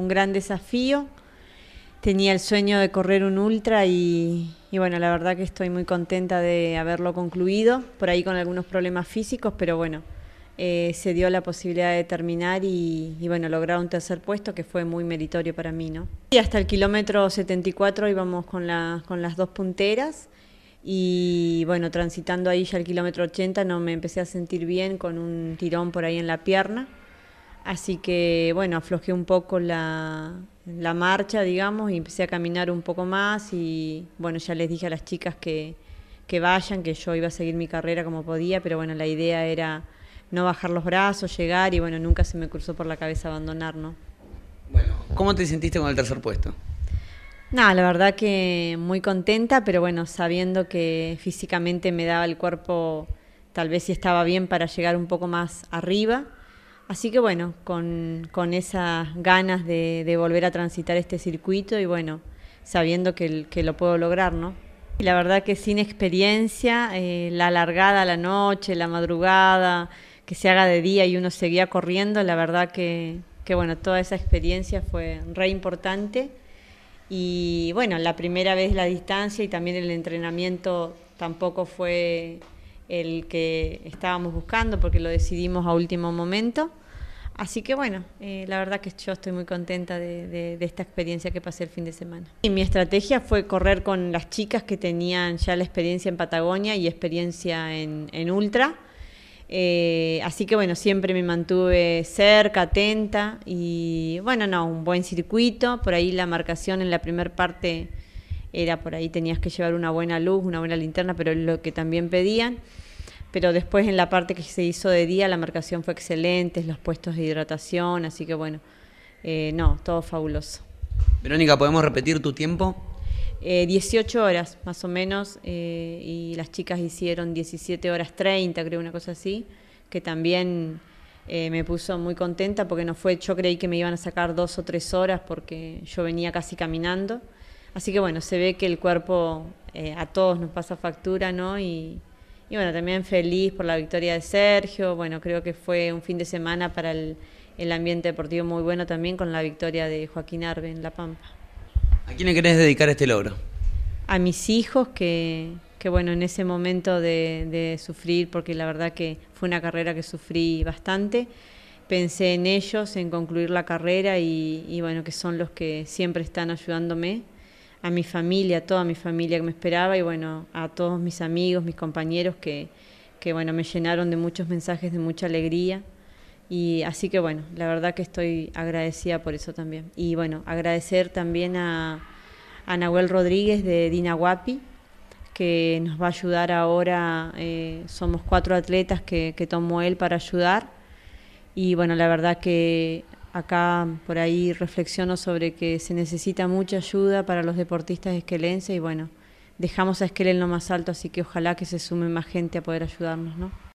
un gran desafío. Tenía el sueño de correr un ultra y, bueno, la verdad que estoy muy contenta de haberlo concluido, por ahí con algunos problemas físicos, pero bueno, eh, se dio la posibilidad de terminar y, bueno, lograr un tercer puesto que fue muy meritorio para mí, ¿no? Y hasta el kilómetro 74 íbamos con, las con las dos punteras y bueno, transitando ahí ya el kilómetro 80 no me empecé a sentir bien con un tirón por ahí en la pierna Así que bueno, aflojé un poco la, marcha, digamos, y empecé a caminar un poco más y bueno, ya les dije a las chicas que, que vayan, que yo iba a seguir mi carrera como podía, pero bueno, la idea era no bajar los brazos, llegar y bueno, nunca se me cruzó por la cabeza abandonar, ¿no? Bueno, ¿cómo te sentiste con el tercer puesto? Nada, la verdad que muy contenta, pero bueno, sabiendo que físicamente me daba el cuerpo, tal vez si estaba bien para llegar un poco más arriba. Así que bueno, con, esas ganas de, volver a transitar este circuito y bueno, sabiendo que, lo puedo lograr, ¿no? Y la verdad que sin experiencia, eh, la largada, a la noche, la madrugada, que se haga de día y uno seguía corriendo, la verdad que, que bueno, toda esa experiencia fue re importante. Y bueno, la primera vez la distancia y también el entrenamiento tampoco fue el que estábamos buscando porque lo decidimos a último momento. Así que bueno, eh, la verdad que yo estoy muy contenta de, esta experiencia que pasé el fin de semana. Y mi estrategia fue correr con las chicas que tenían ya la experiencia en Patagonia y experiencia en, Ultra. Eh, así que bueno, siempre me mantuve cerca, atenta y bueno, no, un buen circuito. Por ahí la marcación en la primera parte era por ahí tenías que llevar una buena luz, una buena linterna, pero lo que también pedían pero después en la parte que se hizo de día la marcación fue excelente, los puestos de hidratación, así que bueno, eh, no, todo fabuloso. Verónica, ¿podemos repetir tu tiempo? 18 eh, horas más o menos, eh, y las chicas hicieron 17 horas 30, creo, una cosa así, que también me puso muy contenta porque no fue, yo creí que me iban a sacar dos o tres horas porque yo venía casi caminando, así que bueno, se ve que el cuerpo a todos nos pasa factura, ¿no? Y, y bueno, también feliz por la victoria de Sergio. Bueno, creo que fue un fin de semana para el, el ambiente deportivo muy bueno también con la victoria de Joaquín Arbe en La Pampa. ¿A quién le querés dedicar este logro? A mis hijos que, que bueno, en ese momento de, sufrir, porque la verdad que fue una carrera que sufrí bastante, pensé en ellos, en concluir la carrera y bueno, que son los que siempre están ayudándome a mi familia, a toda mi familia que me esperaba y bueno, a todos mis amigos, mis compañeros que, que bueno, me llenaron de muchos mensajes, de mucha alegría. Y así que bueno, la verdad que estoy agradecida por eso también. Y bueno, agradecer también a, Nahuel Rodríguez de Dinahuapi, que nos va a ayudar ahora, eh, somos cuatro atletas que, que tomó él para ayudar. Y bueno, la verdad que acá por ahí reflexiono sobre que se necesita mucha ayuda para los deportistas esquelenses y bueno, dejamos a esquelen lo más alto, así que ojalá que se sume más gente a poder ayudarnos, ¿no?